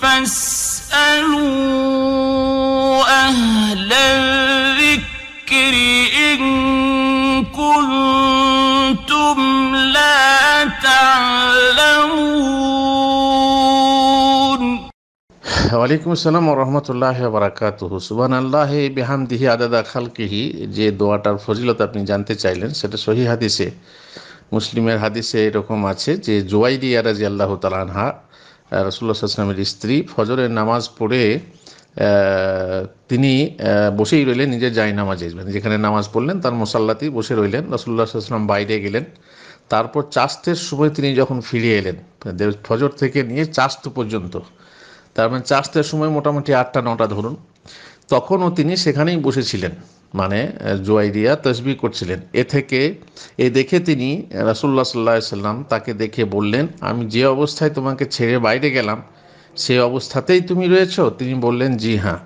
فاسألوا أهل الذكر إن كنتم لا تعلمون ওয়ালাইকুম আসসালাম রহমতুল্লাহ বারাকাত সুবান আল্লাহ বেহামদিহি আদাদা খালকিহি যে দোয়াটার ফজিলত আপনি জানতে চাইলেন সেটা সহি হাদিসে মুসলিমের হাদিসে এরকম আছে যে জুয়াইরিয়া রাজি আল্লাহ তালানহা রসুল্লাহ সাল্লামের স্ত্রী ফজরের নামাজ পড়ে তিনি বসেই রইলেন নিজের জায় নামাজে মানে যেখানে নামাজ পড়লেন তার মশাল্লাতেই বসে রইলেন রসুল্লাহ সাল্লাম বাইরে গেলেন তারপর চাষের সময় তিনি যখন ফিরে এলেন ফজর থেকে নিয়ে চাস্ত পর্যন্ত তার মানে চাষের সময় মোটামুটি আটটা নটা ধরুন তখনও তিনি সেখানেই বসেছিলেন মানে জুয়াইরিয়া তসবি করছিলেন এ থেকে এ দেখে তিনি রাসুল্লাহ সাল্লাহ সাল্লাম তাকে দেখে বললেন আমি যে অবস্থায় তোমাকে ছেড়ে বাইরে গেলাম সে অবস্থাতেই তুমি রয়েছ তিনি বললেন জি হ্যাঁ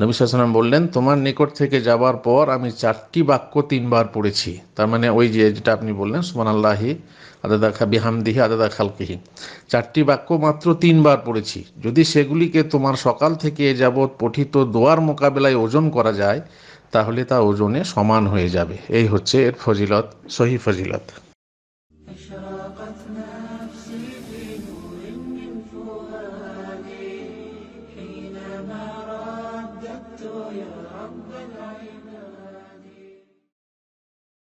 নবী বললেন তোমার নিকট থেকে যাবার পর আমি চারটি বাক্য তিনবার পড়েছি তার মানে ওই যে যেটা আপনি বললেন সুমান আল্লাহি আদাদা খা বিহামদিহি আদাদা খালকিহি চারটি বাক্য মাত্র তিনবার পড়েছি যদি সেগুলিকে তোমার সকাল থেকে যাবৎ পঠিত দোয়ার মোকাবেলায় ওজন করা যায় তাহলে তা ওজনে সমান হয়ে যাবে এই হচ্ছে এর ফজিলত সহি ফজিলত